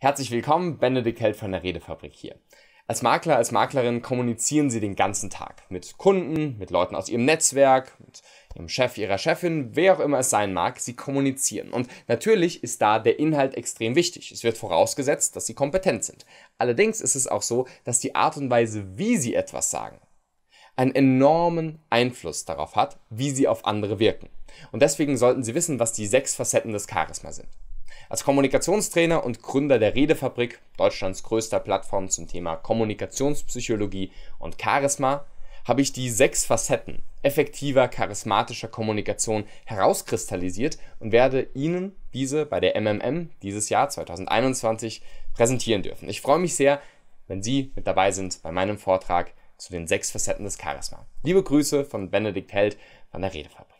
Herzlich willkommen, Benedikt Held von der Redefabrik hier. Als Makler, als Maklerin kommunizieren Sie den ganzen Tag mit Kunden, mit Leuten aus Ihrem Netzwerk, mit Ihrem Chef, Ihrer Chefin, wer auch immer es sein mag, Sie kommunizieren. Und natürlich ist da der Inhalt extrem wichtig. Es wird vorausgesetzt, dass Sie kompetent sind. Allerdings ist es auch so, dass die Art und Weise, wie Sie etwas sagen, einen enormen Einfluss darauf hat, wie Sie auf andere wirken. Und deswegen sollten Sie wissen, was die sechs Facetten des Charisma sind. Als Kommunikationstrainer und Gründer der Redefabrik, Deutschlands größter Plattform zum Thema Kommunikationspsychologie und Charisma, habe ich die sechs Facetten effektiver charismatischer Kommunikation herauskristallisiert und werde Ihnen diese bei der MMM dieses Jahr 2021 präsentieren dürfen. Ich freue mich sehr, wenn Sie mit dabei sind bei meinem Vortrag zu den sechs Facetten des Charisma. Liebe Grüße von Benedikt Held von der Redefabrik.